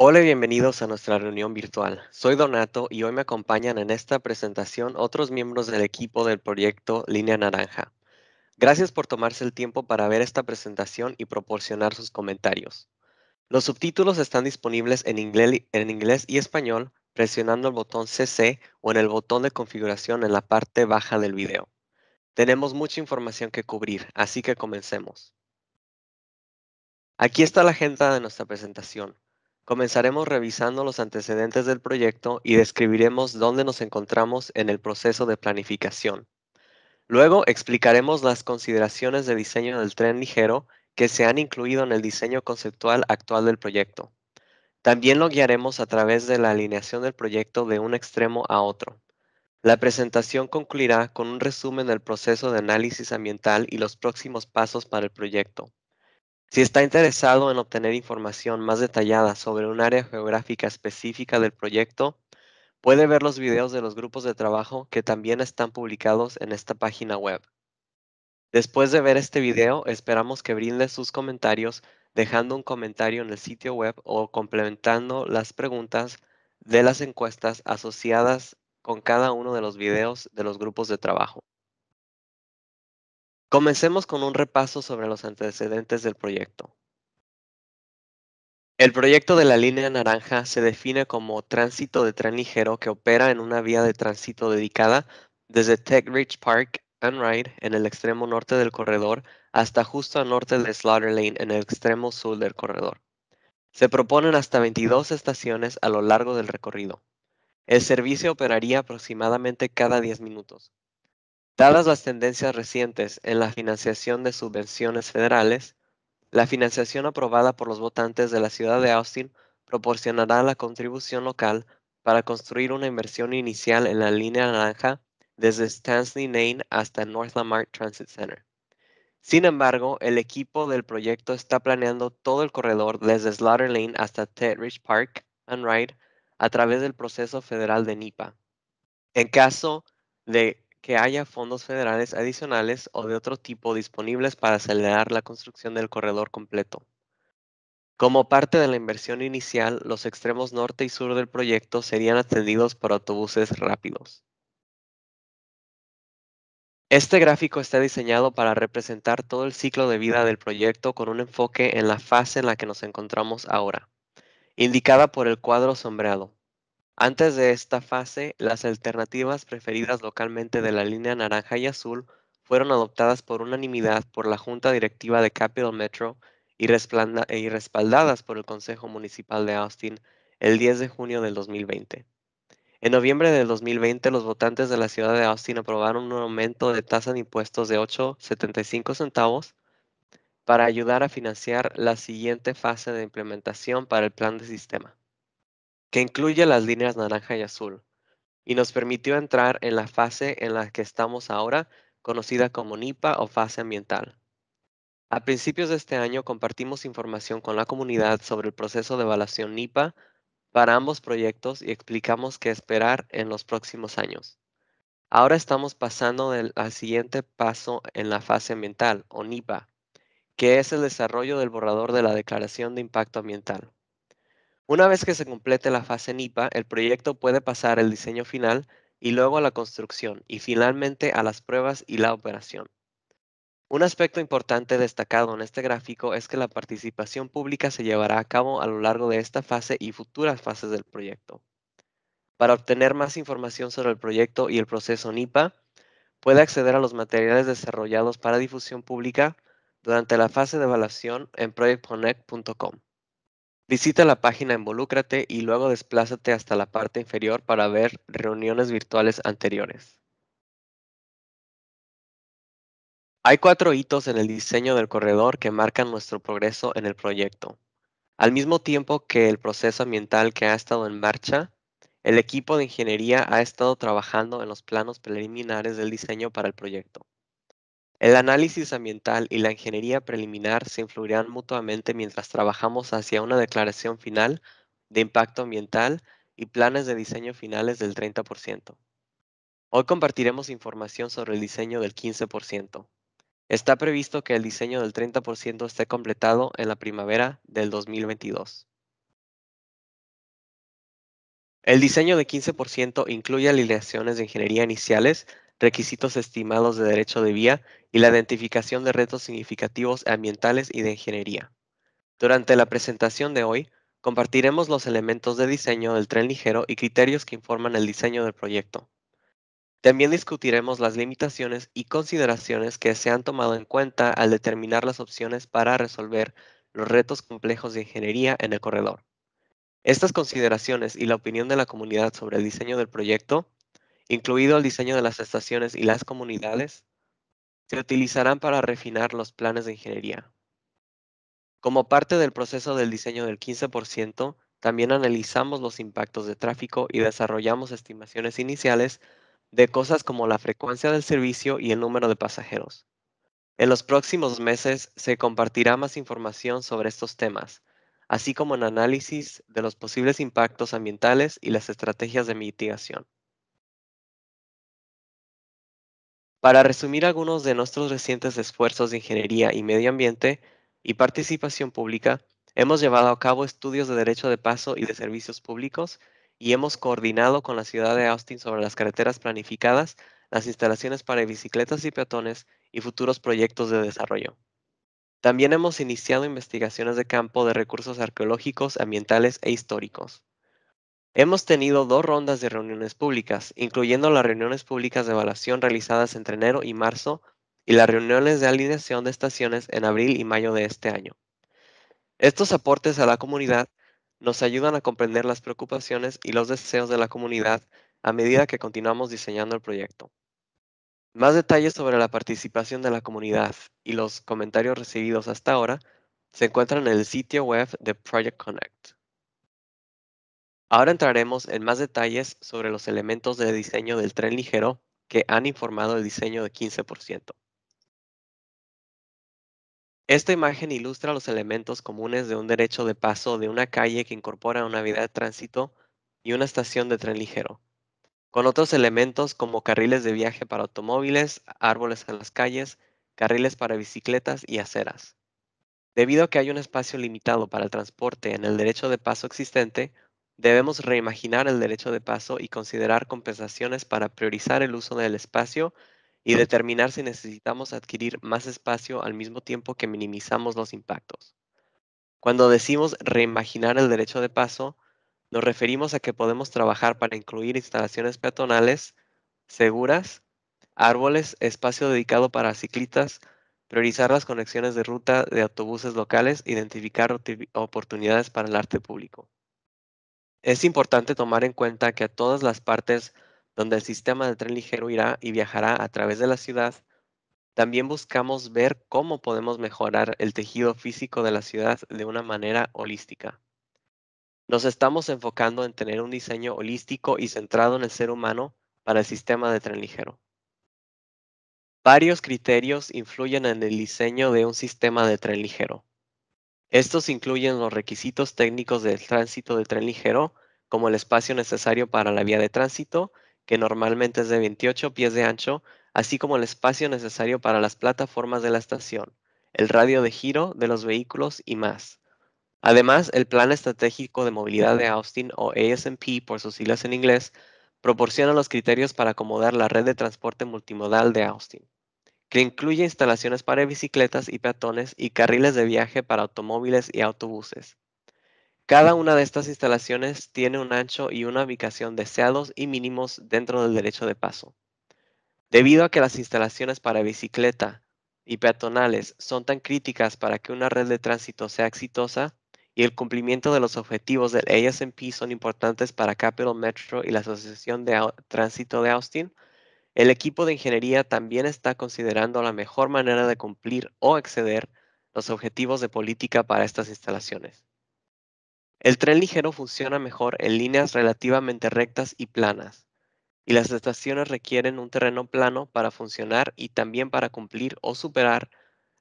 Hola y bienvenidos a nuestra reunión virtual. Soy Donato y hoy me acompañan en esta presentación otros miembros del equipo del proyecto Línea Naranja. Gracias por tomarse el tiempo para ver esta presentación y proporcionar sus comentarios. Los subtítulos están disponibles en inglés, y español presionando el botón CC o en el botón de configuración en la parte baja del video. Tenemos mucha información que cubrir, así que comencemos. Aquí está la agenda de nuestra presentación. Comenzaremos revisando los antecedentes del proyecto y describiremos dónde nos encontramos en el proceso de planificación. Luego explicaremos las consideraciones de diseño del tren ligero que se han incluido en el diseño conceptual actual del proyecto. También lo guiaremos a través de la alineación del proyecto de un extremo a otro. La presentación concluirá con un resumen del proceso de análisis ambiental y los próximos pasos para el proyecto. Si está interesado en obtener información más detallada sobre un área geográfica específica del proyecto, puede ver los videos de los grupos de trabajo que también están publicados en esta página web. Después de ver este video, esperamos que brinde sus comentarios dejando un comentario en el sitio web o complementando las preguntas de las encuestas asociadas con cada uno de los videos de los grupos de trabajo. Comencemos con un repaso sobre los antecedentes del proyecto. El proyecto de la línea naranja se define como tránsito de tren ligero que opera en una vía de tránsito dedicada desde Tech Ridge Park and Ride en el extremo norte del corredor hasta justo al norte de Slaughter Lane en el extremo sur del corredor. Se proponen hasta 22 estaciones a lo largo del recorrido. El servicio operaría aproximadamente cada 10 minutos, Dadas las tendencias recientes en la financiación de subvenciones federales, la financiación aprobada por los votantes de la ciudad de Austin proporcionará la contribución local para construir una inversión inicial en la línea naranja desde Stanley Lane hasta North Lamar Transit Center. Sin embargo, el equipo del proyecto está planeando todo el corredor desde Slaughter Lane hasta Tedridge Park and Ride a través del proceso federal de NIPA. En caso de que haya fondos federales adicionales o de otro tipo disponibles para acelerar la construcción del corredor completo. Como parte de la inversión inicial, los extremos norte y sur del proyecto serían atendidos por autobuses rápidos. Este gráfico está diseñado para representar todo el ciclo de vida del proyecto con un enfoque en la fase en la que nos encontramos ahora, indicada por el cuadro sombreado. Antes de esta fase, las alternativas preferidas localmente de la línea naranja y azul fueron adoptadas por unanimidad por la Junta Directiva de Capital Metro y, respaldadas por el Consejo Municipal de Austin el 10 de junio del 2020. En noviembre del 2020, los votantes de la ciudad de Austin aprobaron un aumento de tasa de impuestos de 8,75 centavos para ayudar a financiar la siguiente fase de implementación para el plan de sistema que incluye las líneas naranja y azul, y nos permitió entrar en la fase en la que estamos ahora, conocida como NIPA o fase ambiental. A principios de este año compartimos información con la comunidad sobre el proceso de evaluación NIPA para ambos proyectos y explicamos qué esperar en los próximos años. Ahora estamos pasando al siguiente paso en la fase ambiental, o NIPA, que es el desarrollo del borrador de la Declaración de Impacto Ambiental. Una vez que se complete la fase NIPA, el proyecto puede pasar al diseño final y luego a la construcción y finalmente a las pruebas y la operación. Un aspecto importante destacado en este gráfico es que la participación pública se llevará a cabo a lo largo de esta fase y futuras fases del proyecto. Para obtener más información sobre el proyecto y el proceso NIPA, puede acceder a los materiales desarrollados para difusión pública durante la fase de evaluación en projectconnect.com. Visita la página Involúcrate y luego desplázate hasta la parte inferior para ver reuniones virtuales anteriores. Hay cuatro hitos en el diseño del corredor que marcan nuestro progreso en el proyecto. Al mismo tiempo que el proceso ambiental que ha estado en marcha, el equipo de ingeniería ha estado trabajando en los planos preliminares del diseño para el proyecto. El análisis ambiental y la ingeniería preliminar se influirán mutuamente mientras trabajamos hacia una declaración final de impacto ambiental y planes de diseño finales del 30%. Hoy compartiremos información sobre el diseño del 15%. Está previsto que el diseño del 30% esté completado en la primavera del 2022. El diseño del 15% incluye alineaciones de ingeniería iniciales requisitos estimados de derecho de vía y la identificación de retos significativos ambientales y de ingeniería. Durante la presentación de hoy, compartiremos los elementos de diseño del tren ligero y criterios que informan el diseño del proyecto. También discutiremos las limitaciones y consideraciones que se han tomado en cuenta al determinar las opciones para resolver los retos complejos de ingeniería en el corredor. Estas consideraciones y la opinión de la comunidad sobre el diseño del proyecto incluido el diseño de las estaciones y las comunidades, se utilizarán para refinar los planes de ingeniería. Como parte del proceso del diseño del 15%, también analizamos los impactos de tráfico y desarrollamos estimaciones iniciales de cosas como la frecuencia del servicio y el número de pasajeros. En los próximos meses se compartirá más información sobre estos temas, así como un análisis de los posibles impactos ambientales y las estrategias de mitigación. para resumir algunos de nuestros recientes esfuerzos de ingeniería y medio ambiente y participación pública, hemos llevado a cabo estudios de derecho de paso y de servicios públicos y hemos coordinado con la ciudad de Austin sobre las carreteras planificadas, las instalaciones para bicicletas y peatones y futuros proyectos de desarrollo. También hemos iniciado investigaciones de campo de recursos arqueológicos, ambientales e históricos. Hemos tenido dos rondas de reuniones públicas, incluyendo las reuniones públicas de evaluación realizadas entre enero y marzo y las reuniones de alineación de estaciones en abril y mayo de este año. Estos aportes a la comunidad nos ayudan a comprender las preocupaciones y los deseos de la comunidad a medida que continuamos diseñando el proyecto. Más detalles sobre la participación de la comunidad y los comentarios recibidos hasta ahora se encuentran en el sitio web de Project Connect. Ahora entraremos en más detalles sobre los elementos de diseño del tren ligero que han informado el diseño de 15%. Esta imagen ilustra los elementos comunes de un derecho de paso de una calle que incorpora una vía de tránsito y una estación de tren ligero, con otros elementos como carriles de viaje para automóviles, árboles en las calles, carriles para bicicletas y aceras. Debido a que hay un espacio limitado para el transporte en el derecho de paso existente, Debemos reimaginar el derecho de paso y considerar compensaciones para priorizar el uso del espacio y determinar si necesitamos adquirir más espacio al mismo tiempo que minimizamos los impactos. Cuando decimos reimaginar el derecho de paso, nos referimos a que podemos trabajar para incluir instalaciones peatonales seguras, árboles, espacio dedicado para ciclistas, priorizar las conexiones de ruta de autobuses locales, identificar oportunidades para el arte público. Es importante tomar en cuenta que a todas las partes donde el sistema de tren ligero irá y viajará a través de la ciudad, también buscamos ver cómo podemos mejorar el tejido físico de la ciudad de una manera holística. Nos estamos enfocando en tener un diseño holístico y centrado en el ser humano para el sistema de tren ligero. Varios criterios influyen en el diseño de un sistema de tren ligero. Estos incluyen los requisitos técnicos del tránsito de tren ligero, como el espacio necesario para la vía de tránsito, que normalmente es de 28 pies de ancho, así como el espacio necesario para las plataformas de la estación, el radio de giro de los vehículos y más. Además, el Plan Estratégico de Movilidad de Austin, o ASMP por sus siglas en inglés, proporciona los criterios para acomodar la red de transporte multimodal de Austin que incluye instalaciones para bicicletas y peatones y carriles de viaje para automóviles y autobuses. Cada una de estas instalaciones tiene un ancho y una ubicación deseados y mínimos dentro del derecho de paso. Debido a que las instalaciones para bicicleta y peatonales son tan críticas para que una red de tránsito sea exitosa y el cumplimiento de los objetivos del ASMP son importantes para Capital Metro y la Asociación de Tránsito de Austin, el equipo de ingeniería también está considerando la mejor manera de cumplir o exceder los objetivos de política para estas instalaciones. El tren ligero funciona mejor en líneas relativamente rectas y planas, y las estaciones requieren un terreno plano para funcionar y también para cumplir o superar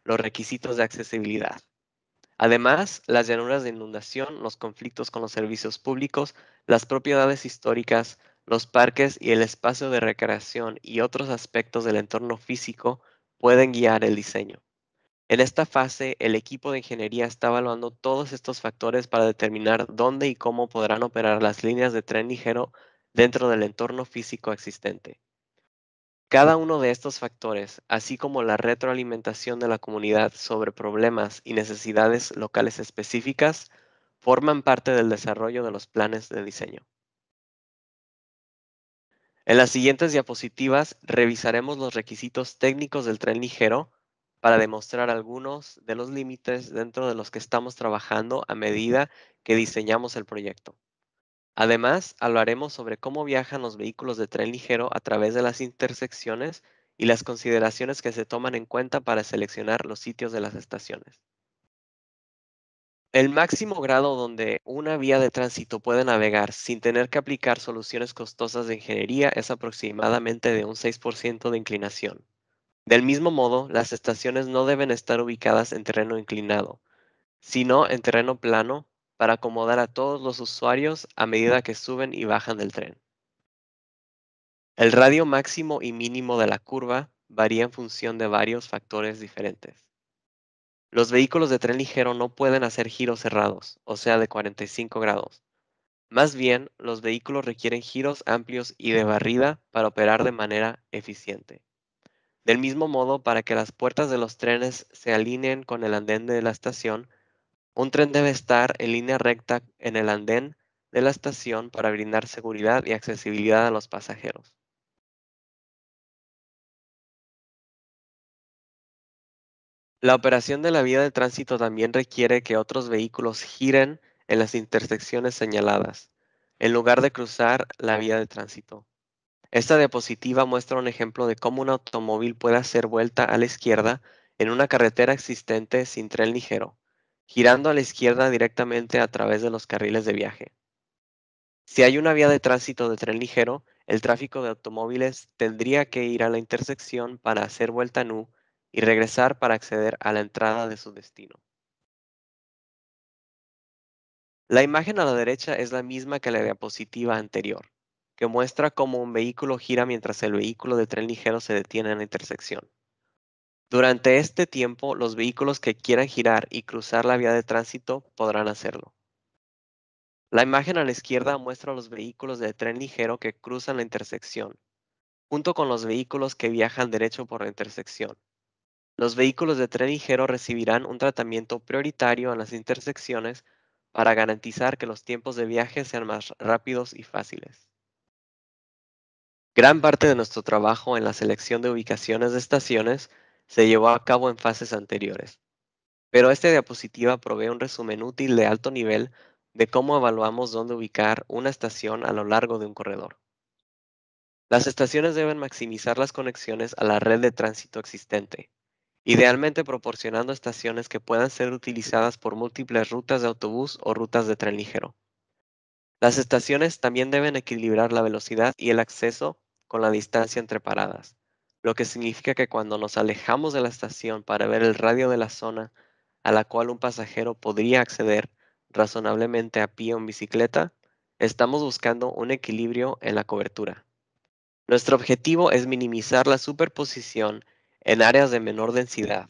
los requisitos de accesibilidad. Además, las llanuras de inundación, los conflictos con los servicios públicos, las propiedades históricas, los parques y el espacio de recreación y otros aspectos del entorno físico pueden guiar el diseño. En esta fase, el equipo de ingeniería está evaluando todos estos factores para determinar dónde y cómo podrán operar las líneas de tren ligero dentro del entorno físico existente. Cada uno de estos factores, así como la retroalimentación de la comunidad sobre problemas y necesidades locales específicas, forman parte del desarrollo de los planes de diseño. En las siguientes diapositivas revisaremos los requisitos técnicos del tren ligero para demostrar algunos de los límites dentro de los que estamos trabajando a medida que diseñamos el proyecto. Además, hablaremos sobre cómo viajan los vehículos de tren ligero a través de las intersecciones y las consideraciones que se toman en cuenta para seleccionar los sitios de las estaciones. El máximo grado donde una vía de tránsito puede navegar sin tener que aplicar soluciones costosas de ingeniería es aproximadamente de un 6% de inclinación. Del mismo modo, las estaciones no deben estar ubicadas en terreno inclinado, sino en terreno plano para acomodar a todos los usuarios a medida que suben y bajan del tren. El radio máximo y mínimo de la curva varía en función de varios factores diferentes. Los vehículos de tren ligero no pueden hacer giros cerrados, o sea, de 45 grados. Más bien, los vehículos requieren giros amplios y de barrida para operar de manera eficiente. Del mismo modo, para que las puertas de los trenes se alineen con el andén de la estación, un tren debe estar en línea recta en el andén de la estación para brindar seguridad y accesibilidad a los pasajeros. La operación de la vía de tránsito también requiere que otros vehículos giren en las intersecciones señaladas, en lugar de cruzar la vía de tránsito. Esta diapositiva muestra un ejemplo de cómo un automóvil puede hacer vuelta a la izquierda en una carretera existente sin tren ligero, girando a la izquierda directamente a través de los carriles de viaje. Si hay una vía de tránsito de tren ligero, el tráfico de automóviles tendría que ir a la intersección para hacer vuelta nu y regresar para acceder a la entrada de su destino. La imagen a la derecha es la misma que la diapositiva anterior, que muestra cómo un vehículo gira mientras el vehículo de tren ligero se detiene en la intersección. Durante este tiempo, los vehículos que quieran girar y cruzar la vía de tránsito podrán hacerlo. La imagen a la izquierda muestra los vehículos de tren ligero que cruzan la intersección, junto con los vehículos que viajan derecho por la intersección. Los vehículos de tren ligero recibirán un tratamiento prioritario en las intersecciones para garantizar que los tiempos de viaje sean más rápidos y fáciles. Gran parte de nuestro trabajo en la selección de ubicaciones de estaciones se llevó a cabo en fases anteriores, pero esta diapositiva provee un resumen útil de alto nivel de cómo evaluamos dónde ubicar una estación a lo largo de un corredor. Las estaciones deben maximizar las conexiones a la red de tránsito existente, idealmente proporcionando estaciones que puedan ser utilizadas por múltiples rutas de autobús o rutas de tren ligero. Las estaciones también deben equilibrar la velocidad y el acceso con la distancia entre paradas, lo que significa que cuando nos alejamos de la estación para ver el radio de la zona a la cual un pasajero podría acceder razonablemente a pie o en bicicleta, estamos buscando un equilibrio en la cobertura. Nuestro objetivo es minimizar la superposición en áreas de menor densidad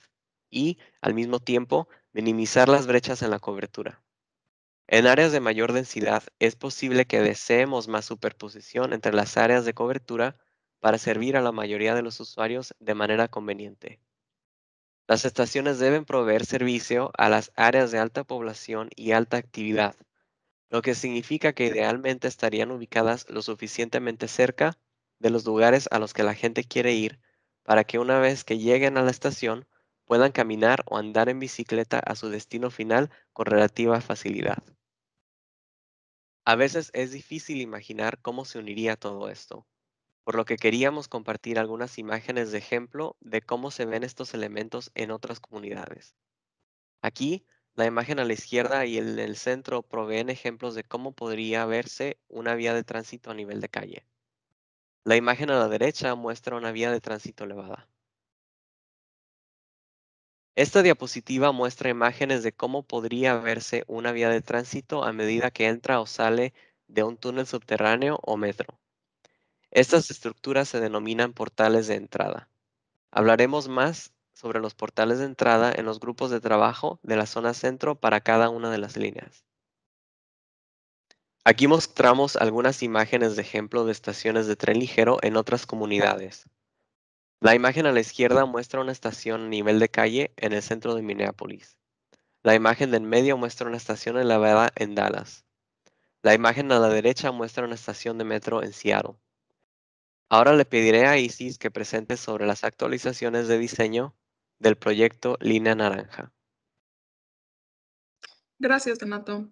y, al mismo tiempo, minimizar las brechas en la cobertura. En áreas de mayor densidad es posible que deseemos más superposición entre las áreas de cobertura para servir a la mayoría de los usuarios de manera conveniente. Las estaciones deben proveer servicio a las áreas de alta población y alta actividad, lo que significa que idealmente estarían ubicadas lo suficientemente cerca de los lugares a los que la gente quiere ir para que una vez que lleguen a la estación puedan caminar o andar en bicicleta a su destino final con relativa facilidad. A veces es difícil imaginar cómo se uniría todo esto, por lo que queríamos compartir algunas imágenes de ejemplo de cómo se ven estos elementos en otras comunidades. Aquí, la imagen a la izquierda y en el centro proveen ejemplos de cómo podría verse una vía de tránsito a nivel de calle. La imagen a la derecha muestra una vía de tránsito elevada. Esta diapositiva muestra imágenes de cómo podría verse una vía de tránsito a medida que entra o sale de un túnel subterráneo o metro. Estas estructuras se denominan portales de entrada. Hablaremos más sobre los portales de entrada en los grupos de trabajo de la zona centro para cada una de las líneas. Aquí mostramos algunas imágenes de ejemplo de estaciones de tren ligero en otras comunidades. La imagen a la izquierda muestra una estación a nivel de calle en el centro de Minneapolis. La imagen del medio muestra una estación elevada en Dallas. La imagen a la derecha muestra una estación de metro en Seattle. Ahora le pediré a Isis que presente sobre las actualizaciones de diseño del proyecto Línea Naranja. Gracias, Donato.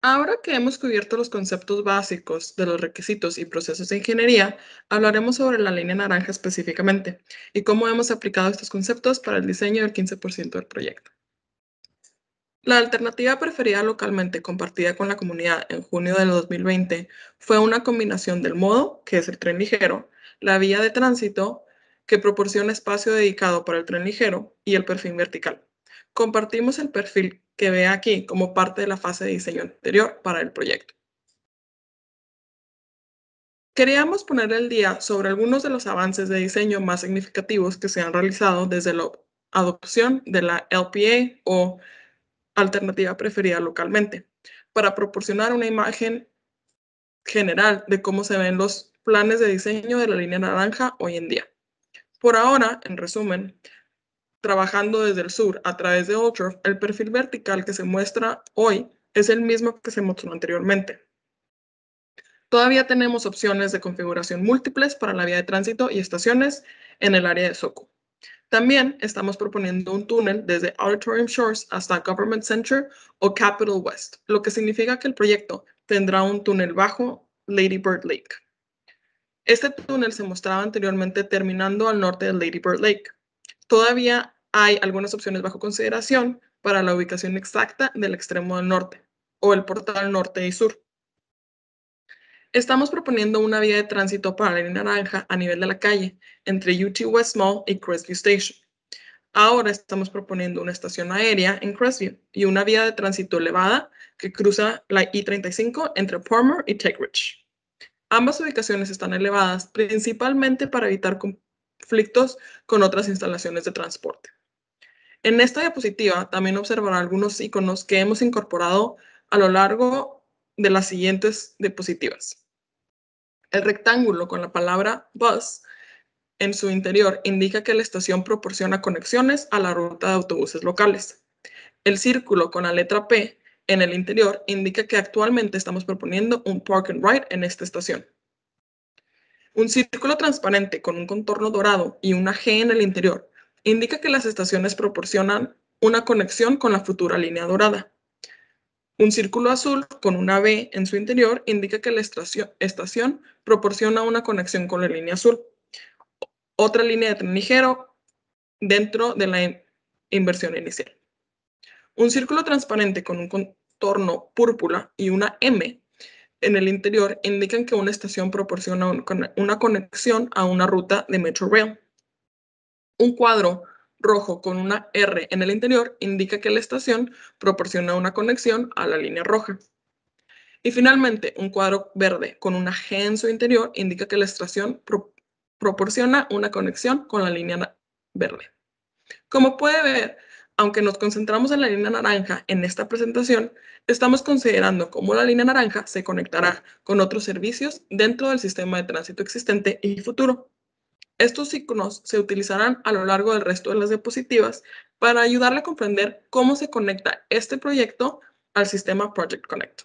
Ahora que hemos cubierto los conceptos básicos de los requisitos y procesos de ingeniería, hablaremos sobre la línea naranja específicamente y cómo hemos aplicado estos conceptos para el diseño del 15% del proyecto. La alternativa preferida localmente compartida con la comunidad en junio del 2020 fue una combinación del modo, que es el tren ligero, la vía de tránsito, que proporciona espacio dedicado para el tren ligero, y el perfil vertical. Compartimos el perfil que ve aquí como parte de la fase de diseño anterior para el proyecto. Queríamos poner el día sobre algunos de los avances de diseño más significativos que se han realizado desde la adopción de la LPA o alternativa preferida localmente, para proporcionar una imagen general de cómo se ven los planes de diseño de la línea naranja hoy en día. Por ahora, en resumen, trabajando desde el sur a través de Otrov, el perfil vertical que se muestra hoy es el mismo que se mostró anteriormente. Todavía tenemos opciones de configuración múltiples para la vía de tránsito y estaciones en el área de Soco. También estamos proponiendo un túnel desde Auditorium Shores hasta Government Center o Capital West, lo que significa que el proyecto tendrá un túnel bajo Lady Bird Lake. Este túnel se mostraba anteriormente terminando al norte de Lady Bird Lake. Todavía hay algunas opciones bajo consideración para la ubicación exacta del extremo del norte o el portal norte y sur. Estamos proponiendo una vía de tránsito para la naranja a nivel de la calle entre UT West Mall y Crestview Station. Ahora estamos proponiendo una estación aérea en Crestview y una vía de tránsito elevada que cruza la I-35 entre Palmer y techridge Ambas ubicaciones están elevadas principalmente para evitar conflictos con otras instalaciones de transporte. En esta diapositiva también observarán algunos iconos que hemos incorporado a lo largo de las siguientes diapositivas. El rectángulo con la palabra bus en su interior indica que la estación proporciona conexiones a la ruta de autobuses locales. El círculo con la letra P en el interior indica que actualmente estamos proponiendo un park and ride en esta estación. Un círculo transparente con un contorno dorado y una G en el interior indica que las estaciones proporcionan una conexión con la futura línea dorada. Un círculo azul con una B en su interior indica que la estación proporciona una conexión con la línea azul. Otra línea de tren ligero dentro de la inversión inicial. Un círculo transparente con un contorno púrpura y una M en el interior indican que una estación proporciona una conexión a una ruta de Metro Rail. Un cuadro rojo con una R en el interior indica que la estación proporciona una conexión a la línea roja. Y finalmente, un cuadro verde con una G en su interior indica que la estación proporciona una conexión con la línea verde. Como puede ver, aunque nos concentramos en la línea naranja en esta presentación, estamos considerando cómo la línea naranja se conectará con otros servicios dentro del sistema de tránsito existente y futuro. Estos iconos se utilizarán a lo largo del resto de las diapositivas para ayudarle a comprender cómo se conecta este proyecto al sistema Project Connect.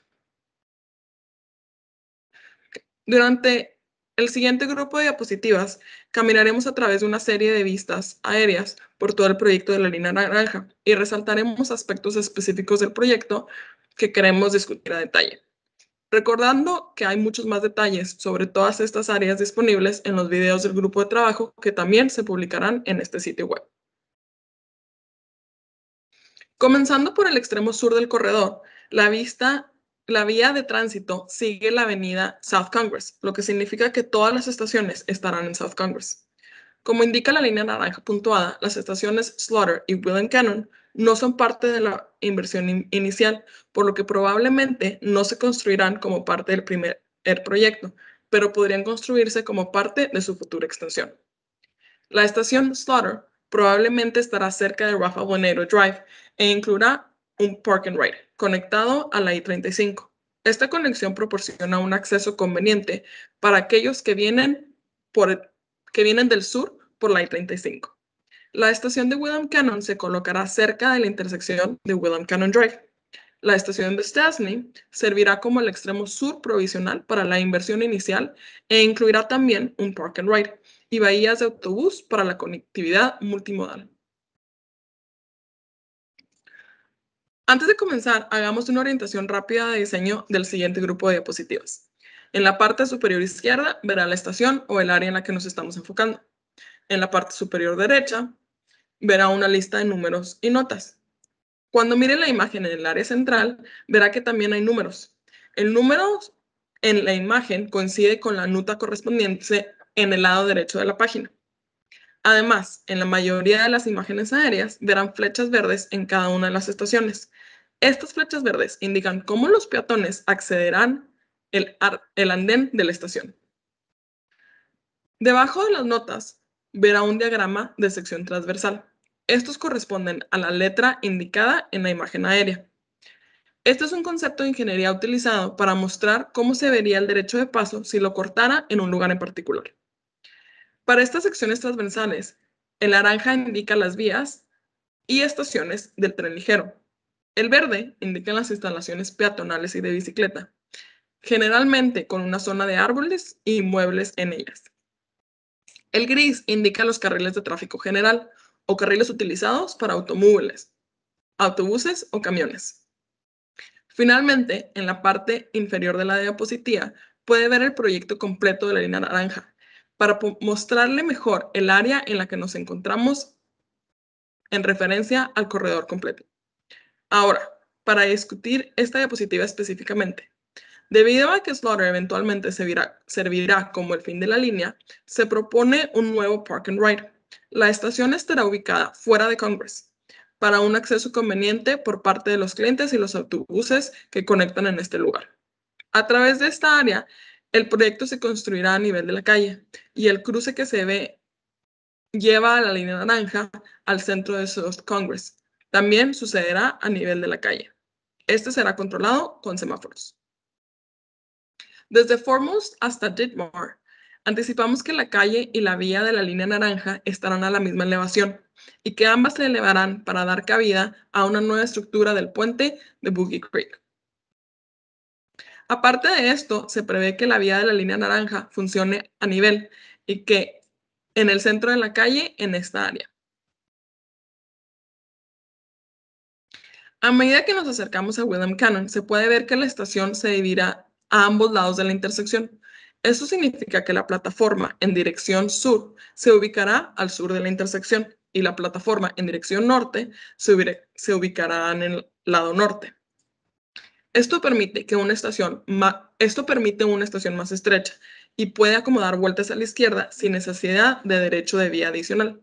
Durante el siguiente grupo de diapositivas caminaremos a través de una serie de vistas aéreas por todo el proyecto de la línea naranja y resaltaremos aspectos específicos del proyecto que queremos discutir a detalle. Recordando que hay muchos más detalles sobre todas estas áreas disponibles en los videos del grupo de trabajo que también se publicarán en este sitio web. Comenzando por el extremo sur del corredor, la vista la vía de tránsito sigue la avenida South Congress, lo que significa que todas las estaciones estarán en South Congress. Como indica la línea naranja puntuada, las estaciones Slaughter y William Cannon no son parte de la inversión inicial, por lo que probablemente no se construirán como parte del primer proyecto, pero podrían construirse como parte de su futura extensión. La estación Slaughter probablemente estará cerca de Rafa Bonero Drive e incluirá un park and ride conectado a la I-35. Esta conexión proporciona un acceso conveniente para aquellos que vienen, por, que vienen del sur por la I-35. La estación de William Cannon se colocará cerca de la intersección de William Cannon Drive. La estación de Stasney servirá como el extremo sur provisional para la inversión inicial e incluirá también un park and ride y bahías de autobús para la conectividad multimodal. Antes de comenzar, hagamos una orientación rápida de diseño del siguiente grupo de diapositivas. En la parte superior izquierda verá la estación o el área en la que nos estamos enfocando. En la parte superior derecha verá una lista de números y notas. Cuando mire la imagen en el área central, verá que también hay números. El número en la imagen coincide con la nota correspondiente en el lado derecho de la página. Además, en la mayoría de las imágenes aéreas verán flechas verdes en cada una de las estaciones, estas flechas verdes indican cómo los peatones accederán el, andén de la estación. Debajo de las notas verá un diagrama de sección transversal. Estos corresponden a la letra indicada en la imagen aérea. Este es un concepto de ingeniería utilizado para mostrar cómo se vería el derecho de paso si lo cortara en un lugar en particular. Para estas secciones transversales, el naranja indica las vías y estaciones del tren ligero. El verde indica las instalaciones peatonales y de bicicleta, generalmente con una zona de árboles y muebles en ellas. El gris indica los carriles de tráfico general o carriles utilizados para automóviles, autobuses o camiones. Finalmente, en la parte inferior de la diapositiva puede ver el proyecto completo de la línea naranja para mostrarle mejor el área en la que nos encontramos en referencia al corredor completo. Ahora, para discutir esta diapositiva específicamente, debido a que Slaughter eventualmente servirá, como el fin de la línea, se propone un nuevo park and ride. La estación estará ubicada fuera de Congress, para un acceso conveniente por parte de los clientes y los autobuses que conectan en este lugar. A través de esta área, el proyecto se construirá a nivel de la calle y el cruce que se ve lleva a la línea naranja al centro de South Congress, también sucederá a nivel de la calle. Este será controlado con semáforos. Desde Foremost hasta Ditmore, anticipamos que la calle y la vía de la línea naranja estarán a la misma elevación y que ambas se elevarán para dar cabida a una nueva estructura del puente de Boogie Creek. Aparte de esto, se prevé que la vía de la línea naranja funcione a nivel y que en el centro de la calle en esta área. A medida que nos acercamos a William Cannon, se puede ver que la estación se dividirá a ambos lados de la intersección. Esto significa que la plataforma en dirección sur se ubicará al sur de la intersección y la plataforma en dirección norte se, ubicará, en el lado norte. Esto permite, que una esto permite una estación más estrecha y puede acomodar vueltas a la izquierda sin necesidad de derecho de vía adicional.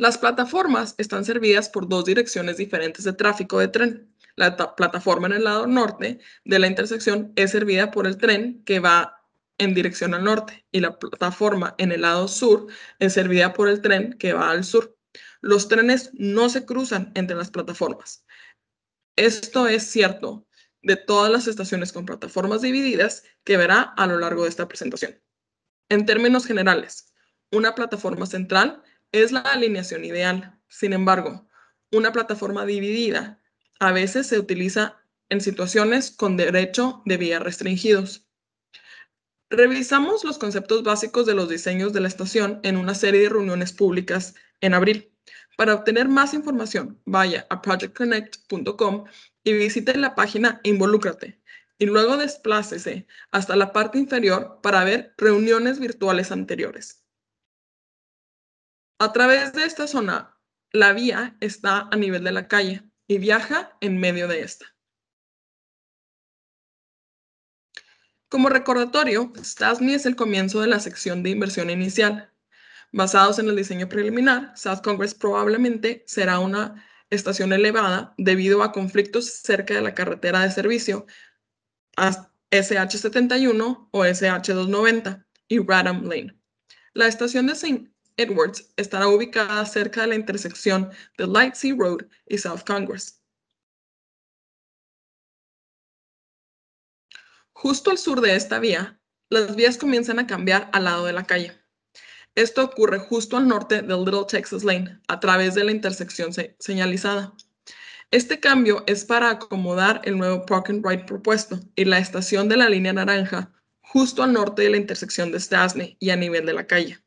Las plataformas están servidas por dos direcciones diferentes de tráfico de tren. La plataforma en el lado norte de la intersección es servida por el tren que va en dirección al norte y la plataforma en el lado sur es servida por el tren que va al sur. Los trenes no se cruzan entre las plataformas. Esto es cierto de todas las estaciones con plataformas divididas que verá a lo largo de esta presentación. En términos generales, una plataforma central es la alineación ideal. Sin embargo, una plataforma dividida a veces se utiliza en situaciones con derecho de vía restringidos. Revisamos los conceptos básicos de los diseños de la estación en una serie de reuniones públicas en abril. Para obtener más información, vaya a projectconnect.com y visite la página Involúcrate y luego desplácese hasta la parte inferior para ver reuniones virtuales anteriores. A través de esta zona, la vía está a nivel de la calle y viaja en medio de esta. Como recordatorio, Stasny es el comienzo de la sección de inversión inicial. Basados en el diseño preliminar, South Congress probablemente será una estación elevada debido a conflictos cerca de la carretera de servicio SH71 o SH290 y Radham Lane. La estación de Edwards estará ubicada cerca de la intersección de Light Sea Road y South Congress. Justo al sur de esta vía, las vías comienzan a cambiar al lado de la calle. Esto ocurre justo al norte del Little Texas Lane, a través de la intersección señalizada. Este cambio es para acomodar el nuevo Park and Ride propuesto y la estación de la línea naranja justo al norte de la intersección de Stasney y a nivel de la calle.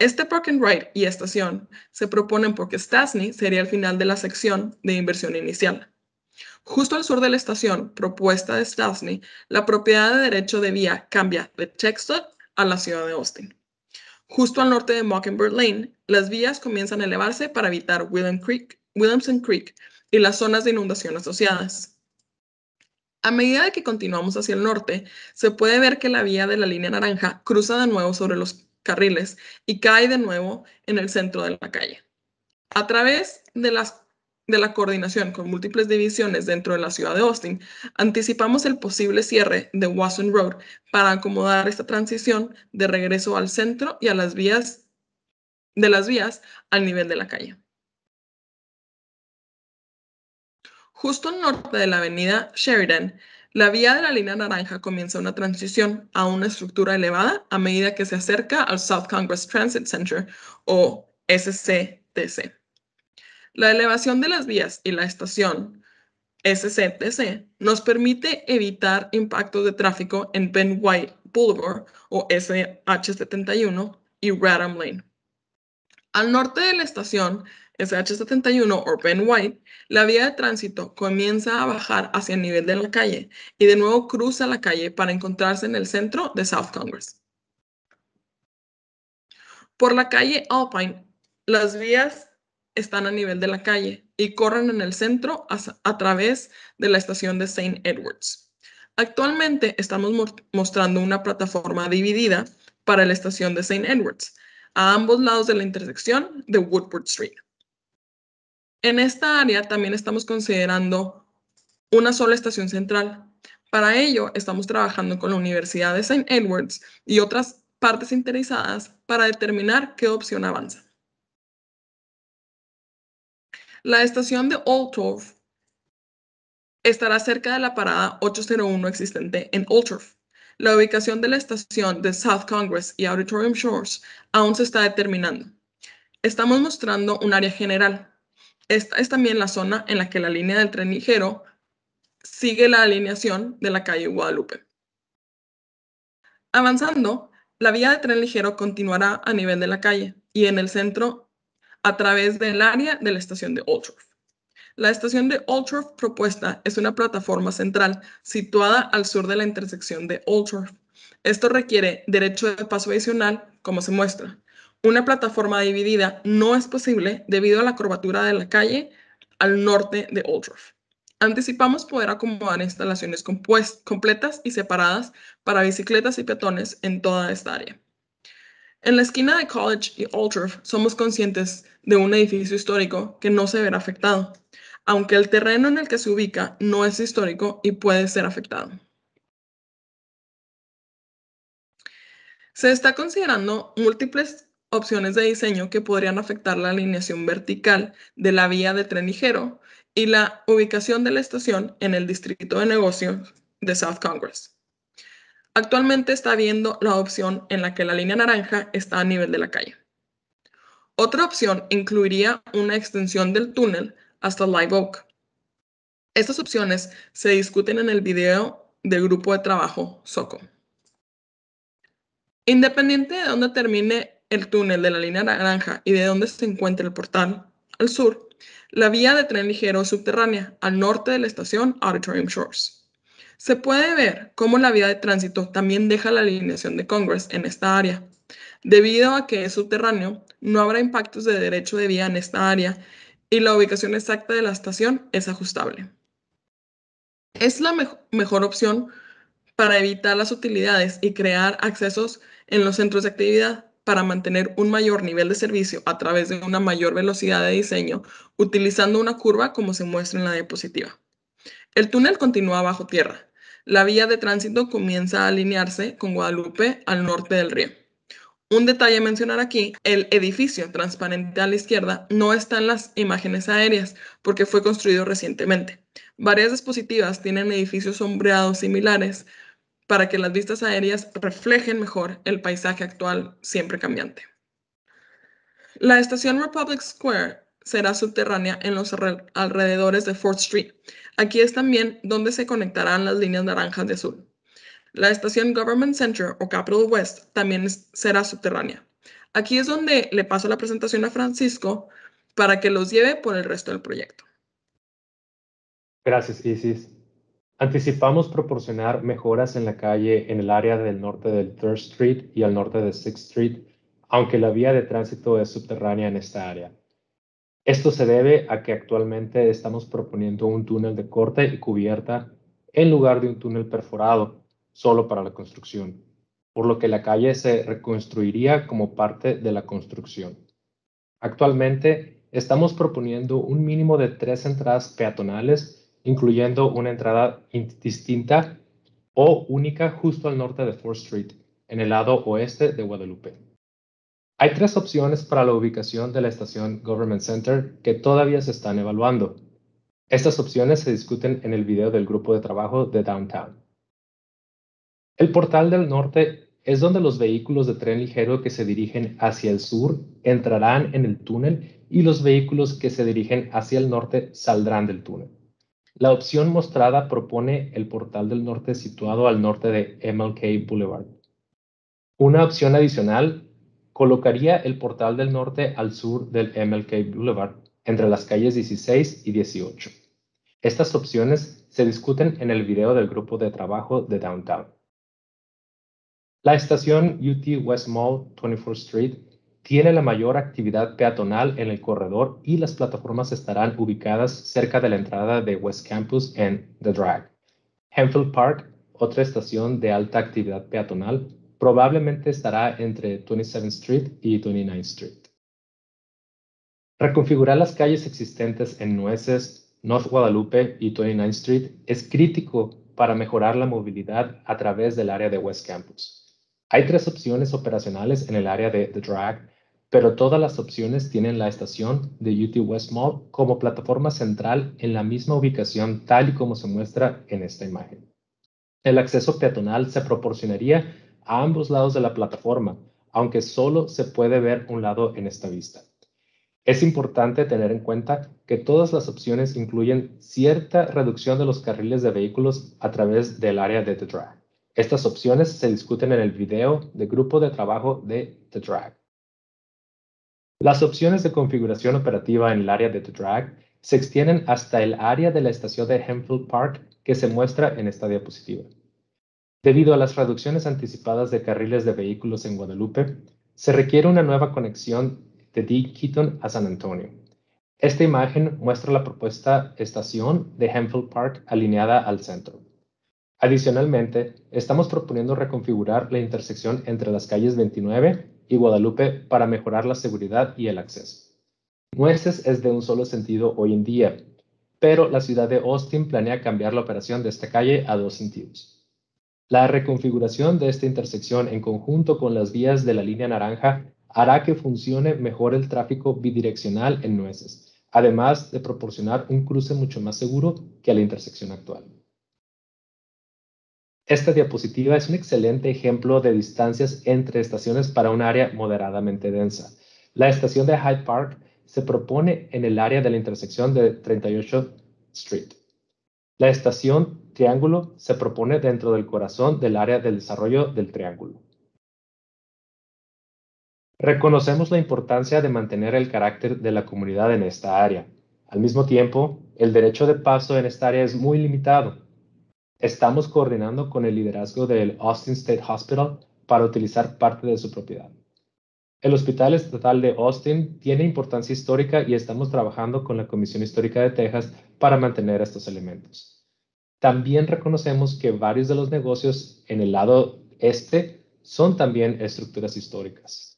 Este park and ride y estación se proponen porque Stasny sería el final de la sección de inversión inicial. Justo al sur de la estación propuesta de Stasny, la propiedad de derecho de vía cambia de Chexton a la ciudad de Austin. Justo al norte de Mockingbird Lane, las vías comienzan a elevarse para evitar Creek, Williamson Creek y las zonas de inundación asociadas. A medida que continuamos hacia el norte, se puede ver que la vía de la línea naranja cruza de nuevo sobre los carriles y cae de nuevo en el centro de la calle. A través de, las, de la coordinación con múltiples divisiones dentro de la ciudad de Austin, anticipamos el posible cierre de Wasson Road para acomodar esta transición de regreso al centro y a las vías de las vías al nivel de la calle. Justo norte de la avenida Sheridan la vía de la línea naranja comienza una transición a una estructura elevada a medida que se acerca al South Congress Transit Center o SCTC. La elevación de las vías y la estación SCTC nos permite evitar impactos de tráfico en Ben White Boulevard o SH71 y Radham Lane. Al norte de la estación SH71 o Ben White, la vía de tránsito comienza a bajar hacia el nivel de la calle y de nuevo cruza la calle para encontrarse en el centro de South Congress. Por la calle Alpine, las vías están a nivel de la calle y corren en el centro a, través de la estación de St. Edwards. Actualmente estamos mostrando una plataforma dividida para la estación de St. Edwards, a ambos lados de la intersección de Woodward Street. En esta área también estamos considerando una sola estación central. Para ello, estamos trabajando con la Universidad de St. Edwards y otras partes interesadas para determinar qué opción avanza. La estación de Old estará cerca de la parada 801 existente en Old La ubicación de la estación de South Congress y Auditorium Shores aún se está determinando. Estamos mostrando un área general, esta es también la zona en la que la línea del tren ligero sigue la alineación de la calle Guadalupe. Avanzando, la vía de tren ligero continuará a nivel de la calle y en el centro a través del área de la estación de Old La estación de Old propuesta es una plataforma central situada al sur de la intersección de Old Esto requiere derecho de paso adicional, como se muestra. Una plataforma dividida no es posible debido a la curvatura de la calle al norte de Old Anticipamos poder acomodar instalaciones completas y separadas para bicicletas y peatones en toda esta área. En la esquina de College y Old somos conscientes de un edificio histórico que no se verá afectado, aunque el terreno en el que se ubica no es histórico y puede ser afectado. Se está considerando múltiples opciones de diseño que podrían afectar la alineación vertical de la vía de tren ligero y la ubicación de la estación en el distrito de negocios de South Congress. Actualmente está viendo la opción en la que la línea naranja está a nivel de la calle. Otra opción incluiría una extensión del túnel hasta Live Oak. Estas opciones se discuten en el video del grupo de trabajo SOCO. Independiente de dónde termine el túnel de la línea naranja y de donde se encuentra el portal, al sur, la vía de tren ligero subterránea al norte de la estación Auditorium Shores. Se puede ver cómo la vía de tránsito también deja la alineación de Congress en esta área. Debido a que es subterráneo, no habrá impactos de derecho de vía en esta área y la ubicación exacta de la estación es ajustable. Es la mejor opción para evitar las utilidades y crear accesos en los centros de actividad para mantener un mayor nivel de servicio a través de una mayor velocidad de diseño, utilizando una curva como se muestra en la diapositiva. El túnel continúa bajo tierra. La vía de tránsito comienza a alinearse con Guadalupe al norte del río. Un detalle a mencionar aquí, el edificio transparente a la izquierda no está en las imágenes aéreas porque fue construido recientemente. Varias dispositivas tienen edificios sombreados similares, para que las vistas aéreas reflejen mejor el paisaje actual siempre cambiante. La estación Republic Square será subterránea en los alrededores de Fort Street. Aquí es también donde se conectarán las líneas naranjas de azul. La estación Government Center o Capitol West también será subterránea. Aquí es donde le paso la presentación a Francisco para que los lleve por el resto del proyecto. Gracias, Isis. Anticipamos proporcionar mejoras en la calle en el área del norte de 3rd Street y al norte de 6th Street, aunque la vía de tránsito es subterránea en esta área. Esto se debe a que actualmente estamos proponiendo un túnel de corte y cubierta en lugar de un túnel perforado solo para la construcción, por lo que la calle se reconstruiría como parte de la construcción. Actualmente estamos proponiendo un mínimo de tres entradas peatonales incluyendo una entrada distinta o única justo al norte de 4th Street, en el lado oeste de Guadalupe. Hay tres opciones para la ubicación de la estación Government Center que todavía se están evaluando. Estas opciones se discuten en el video del grupo de trabajo de Downtown. El portal del norte es donde los vehículos de tren ligero que se dirigen hacia el sur entrarán en el túnel y los vehículos que se dirigen hacia el norte saldrán del túnel. La opción mostrada propone el portal del norte situado al norte de MLK Boulevard. Una opción adicional colocaría el portal del norte al sur del MLK Boulevard, entre las calles 16 y 18. Estas opciones se discuten en el video del grupo de trabajo de Downtown. La estación UT West Mall 24th Street tiene la mayor actividad peatonal en el corredor y las plataformas estarán ubicadas cerca de la entrada de West Campus en The Drag. Henfield Park, otra estación de alta actividad peatonal, probablemente estará entre 27th Street y 29th Street. Reconfigurar las calles existentes en Nueces, North Guadalupe y 29th Street es crítico para mejorar la movilidad a través del área de West Campus. Hay tres opciones operacionales en el área de The Drag, pero todas las opciones tienen la estación de UT West Mall como plataforma central en la misma ubicación tal y como se muestra en esta imagen. El acceso peatonal se proporcionaría a ambos lados de la plataforma, aunque solo se puede ver un lado en esta vista. Es importante tener en cuenta que todas las opciones incluyen cierta reducción de los carriles de vehículos a través del área de The Drag. Estas opciones se discuten en el video de grupo de trabajo de The Drag. Las opciones de configuración operativa en el área de The Drag se extienden hasta el área de la estación de Hemfield Park que se muestra en esta diapositiva. Debido a las reducciones anticipadas de carriles de vehículos en Guadalupe, se requiere una nueva conexión de D. Keaton a San Antonio. Esta imagen muestra la propuesta estación de Hemfield Park alineada al centro. Adicionalmente, estamos proponiendo reconfigurar la intersección entre las calles 29 y Guadalupe para mejorar la seguridad y el acceso. Nueces es de un solo sentido hoy en día, pero la ciudad de Austin planea cambiar la operación de esta calle a dos sentidos. La reconfiguración de esta intersección en conjunto con las vías de la línea naranja hará que funcione mejor el tráfico bidireccional en Nueces, además de proporcionar un cruce mucho más seguro que la intersección actual. Esta diapositiva es un excelente ejemplo de distancias entre estaciones para un área moderadamente densa. La estación de Hyde Park se propone en el área de la intersección de 38 Street. La estación Triángulo se propone dentro del corazón del área del desarrollo del triángulo. Reconocemos la importancia de mantener el carácter de la comunidad en esta área. Al mismo tiempo, el derecho de paso en esta área es muy limitado, Estamos coordinando con el liderazgo del Austin State Hospital para utilizar parte de su propiedad. El Hospital Estatal de Austin tiene importancia histórica y estamos trabajando con la Comisión Histórica de Texas para mantener estos elementos. También reconocemos que varios de los negocios en el lado este son también estructuras históricas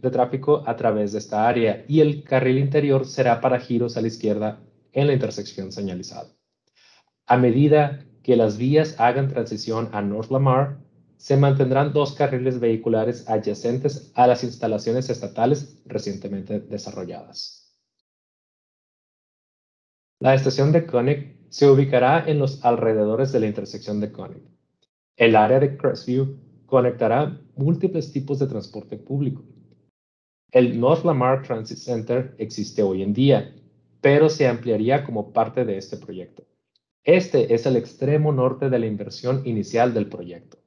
de tráfico a través de esta área y el carril interior será para giros a la izquierda en la intersección señalizada. A medida que las vías hagan transición a North Lamar, se mantendrán dos carriles vehiculares adyacentes a las instalaciones estatales recientemente desarrolladas. La estación de Koenig se ubicará en los alrededores de la intersección de Koenig. El área de Crestview conectará múltiples tipos de transporte público. El North Lamar Transit Center existe hoy en día, pero se ampliaría como parte de este proyecto. Este es el extremo norte de la inversión inicial del proyecto.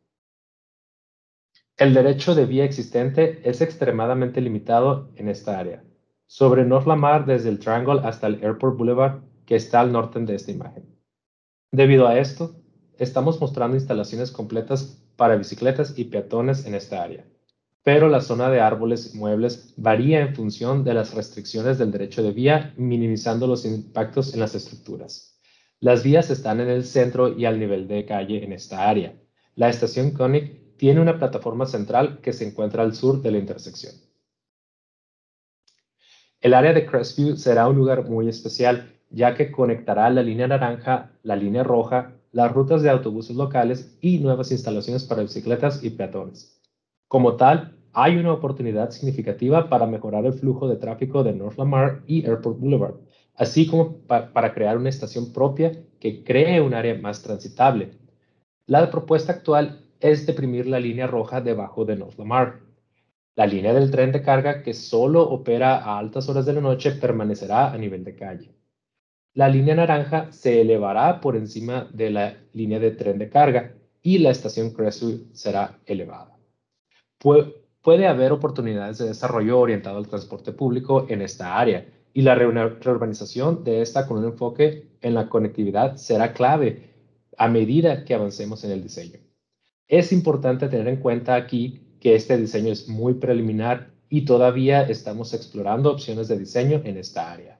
El derecho de vía existente es extremadamente limitado en esta área, sobre North Lamar desde el Triangle hasta el Airport Boulevard, que está al norte de esta imagen. Debido a esto, estamos mostrando instalaciones completas para bicicletas y peatones en esta área, pero la zona de árboles y muebles varía en función de las restricciones del derecho de vía, minimizando los impactos en las estructuras. Las vías están en el centro y al nivel de calle en esta área. La estación Koenig tiene una plataforma central que se encuentra al sur de la intersección. El área de Crestview será un lugar muy especial, ya que conectará la línea naranja, la línea roja, las rutas de autobuses locales y nuevas instalaciones para bicicletas y peatones. Como tal, hay una oportunidad significativa para mejorar el flujo de tráfico de North Lamar y Airport Boulevard, así como para crear una estación propia que cree un área más transitable. La propuesta actual es deprimir la línea roja debajo de North Lamar. La línea del tren de carga que solo opera a altas horas de la noche permanecerá a nivel de calle. La línea naranja se elevará por encima de la línea de tren de carga y la estación Creswell será elevada. puede haber oportunidades de desarrollo orientado al transporte público en esta área, y la reurbanización de esta con un enfoque en la conectividad será clave a medida que avancemos en el diseño. Es importante tener en cuenta aquí que este diseño es muy preliminar y todavía estamos explorando opciones de diseño en esta área.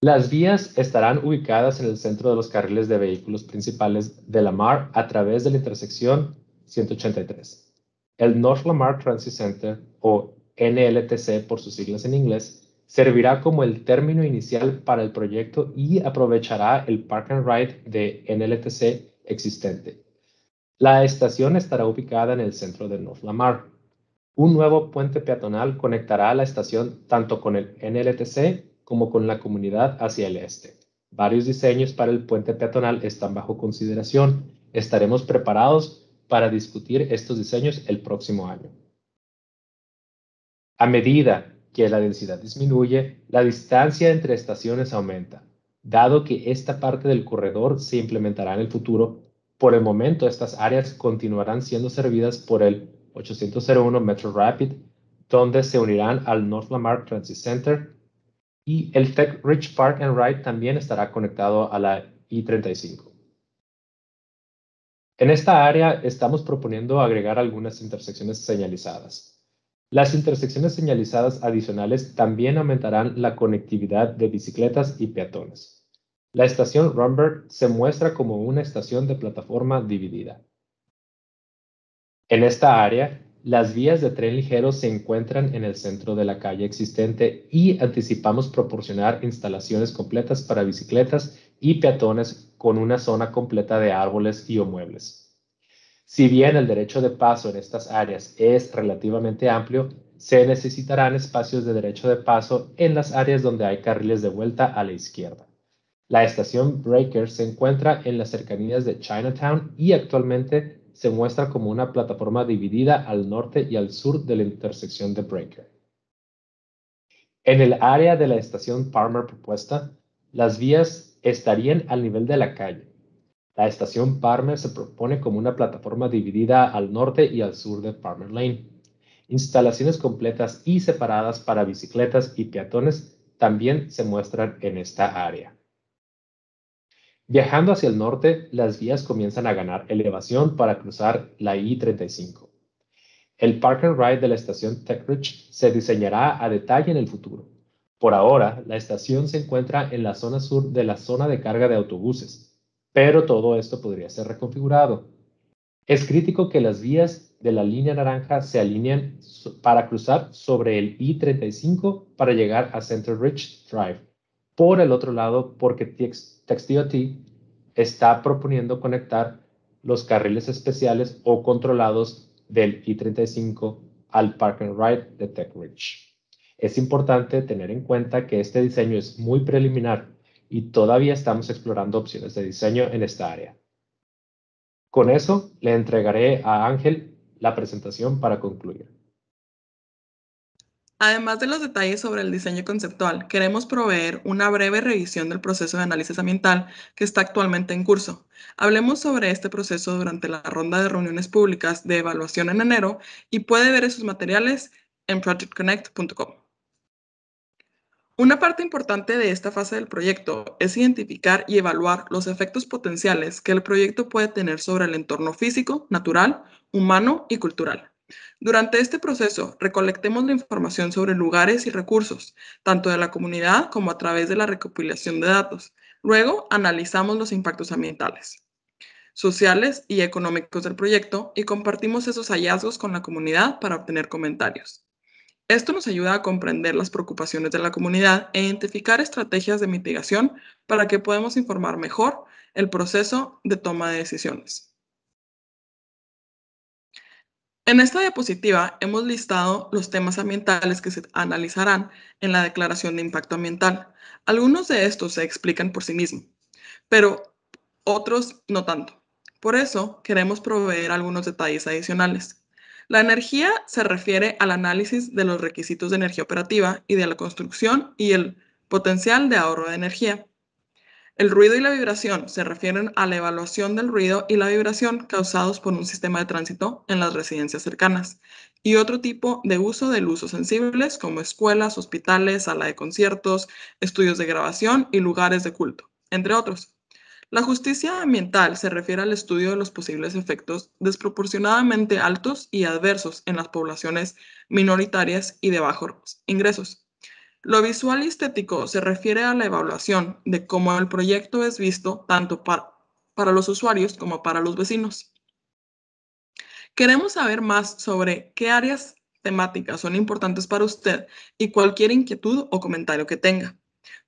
Las vías estarán ubicadas en el centro de los carriles de vehículos principales de Lamar a través de la intersección 183. El North Lamar Transit Center, o NLTC por sus siglas en inglés, servirá como el término inicial para el proyecto y aprovechará el Park and Ride de NLTC existente. La estación estará ubicada en el centro de North Lamar. Un nuevo puente peatonal conectará la estación tanto con el NLTC como con la comunidad hacia el este. Varios diseños para el puente peatonal están bajo consideración. Estaremos preparados para discutir estos diseños el próximo año. A medida que la densidad disminuye, la distancia entre estaciones aumenta. Dado que esta parte del corredor se implementará en el futuro, por el momento estas áreas continuarán siendo servidas por el 801 Metro Rapid, donde se unirán al North Lamar Transit Center y el Tech Ridge Park and Ride también estará conectado a la I-35. En esta área estamos proponiendo agregar algunas intersecciones señalizadas. Las intersecciones señalizadas adicionales también aumentarán la conectividad de bicicletas y peatones. La estación Rumberg se muestra como una estación de plataforma dividida. En esta área, las vías de tren ligero se encuentran en el centro de la calle existente y anticipamos proporcionar instalaciones completas para bicicletas y peatones con una zona completa de árboles y o muebles. Si bien el derecho de paso en estas áreas es relativamente amplio, se necesitarán espacios de derecho de paso en las áreas donde hay carriles de vuelta a la izquierda. La estación Breaker se encuentra en las cercanías de Chinatown y actualmente se muestra como una plataforma dividida al norte y al sur de la intersección de Breaker. En el área de la estación Palmer propuesta, las vías estarían al nivel de la calle, la estación Parmer se propone como una plataforma dividida al norte y al sur de Parmer Lane. Instalaciones completas y separadas para bicicletas y peatones también se muestran en esta área. Viajando hacia el norte, las vías comienzan a ganar elevación para cruzar la I-35. El park and ride de la estación Techridge se diseñará a detalle en el futuro. Por ahora, la estación se encuentra en la zona sur de la zona de carga de autobuses, pero todo esto podría ser reconfigurado. Es crítico que las vías de la línea naranja se alineen para cruzar sobre el I-35 para llegar a Central Ridge Drive. Por el otro lado, porque TxDOT está proponiendo conectar los carriles especiales o controlados del I-35 al Park and Ride de Tech Ridge. Es importante tener en cuenta que este diseño es muy preliminar y todavía estamos explorando opciones de diseño en esta área. Con eso, le entregaré a Ángel la presentación para concluir. Además de los detalles sobre el diseño conceptual, queremos proveer una breve revisión del proceso de análisis ambiental que está actualmente en curso. Hablemos sobre este proceso durante la ronda de reuniones públicas de evaluación en enero y puede ver esos materiales en projectconnect.com. Una parte importante de esta fase del proyecto es identificar y evaluar los efectos potenciales que el proyecto puede tener sobre el entorno físico, natural, humano y cultural. Durante este proceso, recolectemos la información sobre lugares y recursos, tanto de la comunidad como a través de la recopilación de datos. Luego, analizamos los impactos ambientales, sociales y económicos del proyecto y compartimos esos hallazgos con la comunidad para obtener comentarios. Esto nos ayuda a comprender las preocupaciones de la comunidad e identificar estrategias de mitigación para que podamos informar mejor el proceso de toma de decisiones. En esta diapositiva hemos listado los temas ambientales que se analizarán en la declaración de impacto ambiental. Algunos de estos se explican por sí mismos, pero otros no tanto. Por eso queremos proveer algunos detalles adicionales. La energía se refiere al análisis de los requisitos de energía operativa y de la construcción y el potencial de ahorro de energía. El ruido y la vibración se refieren a la evaluación del ruido y la vibración causados por un sistema de tránsito en las residencias cercanas y otro tipo de uso del uso sensibles como escuelas, hospitales, sala de conciertos, estudios de grabación y lugares de culto, entre otros. La justicia ambiental se refiere al estudio de los posibles efectos desproporcionadamente altos y adversos en las poblaciones minoritarias y de bajos ingresos. Lo visual y estético se refiere a la evaluación de cómo el proyecto es visto tanto para, los usuarios como para los vecinos. Queremos saber más sobre qué áreas temáticas son importantes para usted y cualquier inquietud o comentario que tenga.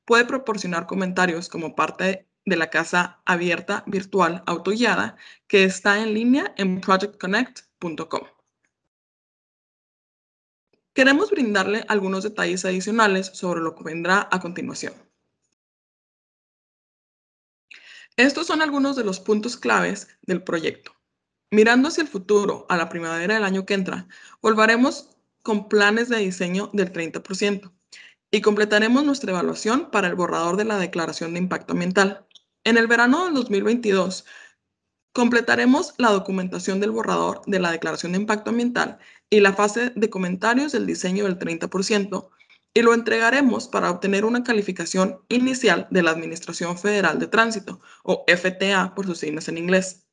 Puede proporcionar comentarios como parte de de la casa abierta virtual autoguiada que está en línea en projectconnect.com. Queremos brindarle algunos detalles adicionales sobre lo que vendrá a continuación. Estos son algunos de los puntos claves del proyecto. Mirando hacia el futuro, a la primavera del año que entra, volvaremos con planes de diseño del 30% y completaremos nuestra evaluación para el borrador de la declaración de impacto ambiental. En el verano del 2022, completaremos la documentación del borrador de la Declaración de Impacto Ambiental y la fase de comentarios del diseño del 30% y lo entregaremos para obtener una calificación inicial de la Administración Federal de Tránsito, o FTA por sus siglas en inglés.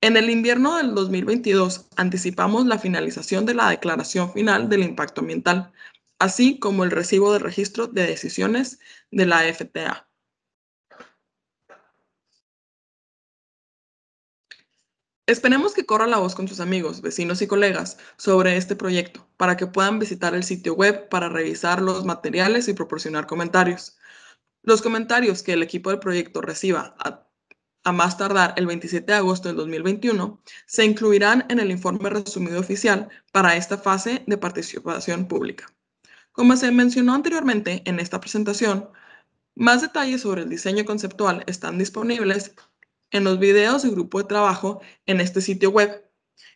En el invierno del 2022 anticipamos la finalización de la declaración final del impacto ambiental, así como el recibo de registro de decisiones de la FTA. Esperemos que corra la voz con sus amigos, vecinos y colegas sobre este proyecto para que puedan visitar el sitio web para revisar los materiales y proporcionar comentarios. Los comentarios que el equipo del proyecto reciba a, más tardar el 27 de agosto del 2021 se incluirán en el informe resumido oficial para esta fase de participación pública. Como se mencionó anteriormente en esta presentación, más detalles sobre el diseño conceptual están disponibles en los videos y grupo de trabajo en este sitio web.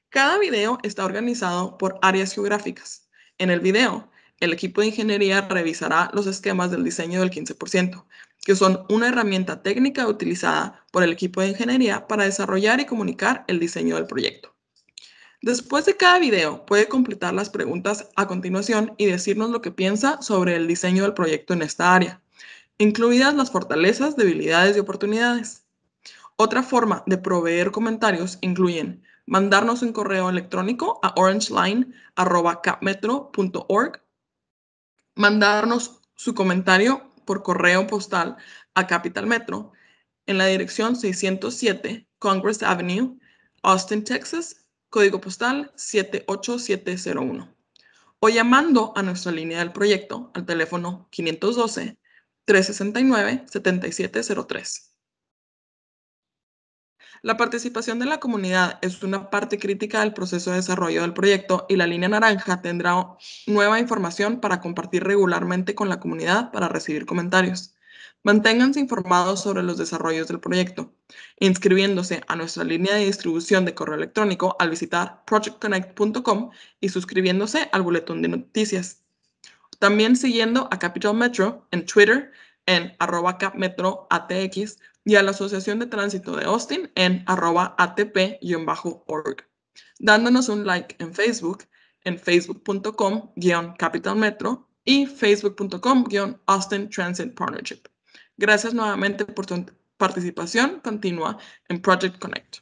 Cada video está organizado por áreas geográficas. En el video, el equipo de ingeniería revisará los esquemas del diseño del 15%, que son una herramienta técnica utilizada por el equipo de ingeniería para desarrollar y comunicar el diseño del proyecto. Después de cada video, puede completar las preguntas a continuación y decirnos lo que piensa sobre el diseño del proyecto en esta área, incluidas las fortalezas, debilidades y oportunidades. Otra forma de proveer comentarios incluyen mandarnos un correo electrónico a orangeline.capmetro.org, mandarnos su comentario por correo postal a Capital Metro en la dirección 607 Congress Avenue, Austin, Texas, código postal 78701, o llamando a nuestra línea del proyecto al teléfono 512 369 7703. La participación de la comunidad es una parte crítica del proceso de desarrollo del proyecto y la línea naranja tendrá nueva información para compartir regularmente con la comunidad para recibir comentarios. Manténganse informados sobre los desarrollos del proyecto, inscribiéndose a nuestra línea de distribución de correo electrónico al visitar projectconnect.com y suscribiéndose al boletón de noticias. También siguiendo a Capital Metro en Twitter en arroba y a la Asociación de Tránsito de Austin en arroba atp-org, dándonos un like en Facebook en facebook.com capital metro y facebook.com Austin Transit Partnership. Gracias nuevamente por tu participación continua en Project Connect.